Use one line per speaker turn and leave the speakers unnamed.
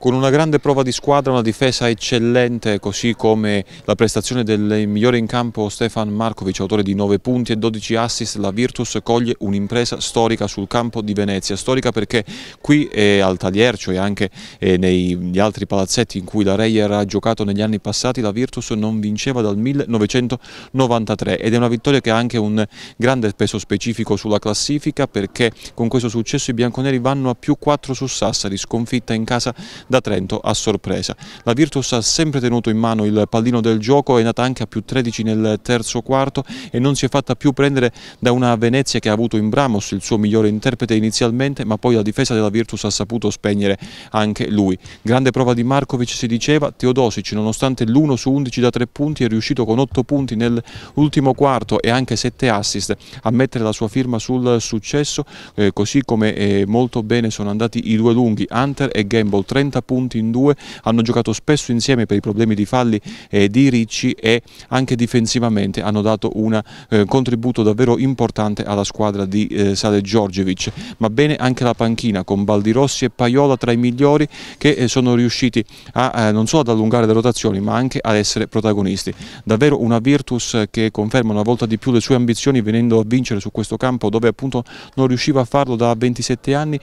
Con una grande prova di squadra, una difesa eccellente, così come la prestazione del migliore in campo Stefan Markovic, autore di 9 punti e 12 assist, la Virtus coglie un'impresa storica sul campo di Venezia. Storica perché qui e eh, al Taliercio e anche eh, negli altri palazzetti in cui la Reyer ha giocato negli anni passati, la Virtus non vinceva dal 1993 ed è una vittoria che ha anche un grande peso specifico sulla classifica perché con questo successo i bianconeri vanno a più 4 su Sassari, sconfitta in casa da Trento a sorpresa. La Virtus ha sempre tenuto in mano il pallino del gioco, è nata anche a più 13 nel terzo quarto e non si è fatta più prendere da una Venezia che ha avuto in Bramos il suo migliore interprete inizialmente, ma poi la difesa della Virtus ha saputo spegnere anche lui. Grande prova di Markovic si diceva, Teodosic nonostante l'1 su 11 da 3 punti è riuscito con 8 punti nell'ultimo quarto e anche 7 assist a mettere la sua firma sul successo, eh, così come eh, molto bene sono andati i due lunghi, Hunter e Gamble 30 40 punti in due, hanno giocato spesso insieme per i problemi di falli eh, di Ricci e anche difensivamente hanno dato un eh, contributo davvero importante alla squadra di eh, Sale Giorgevic, ma bene anche la panchina con Baldirossi e Paiola tra i migliori che eh, sono riusciti a, eh, non solo ad allungare le rotazioni ma anche ad essere protagonisti. Davvero una Virtus che conferma una volta di più le sue ambizioni venendo a vincere su questo campo dove appunto non riusciva a farlo da 27 anni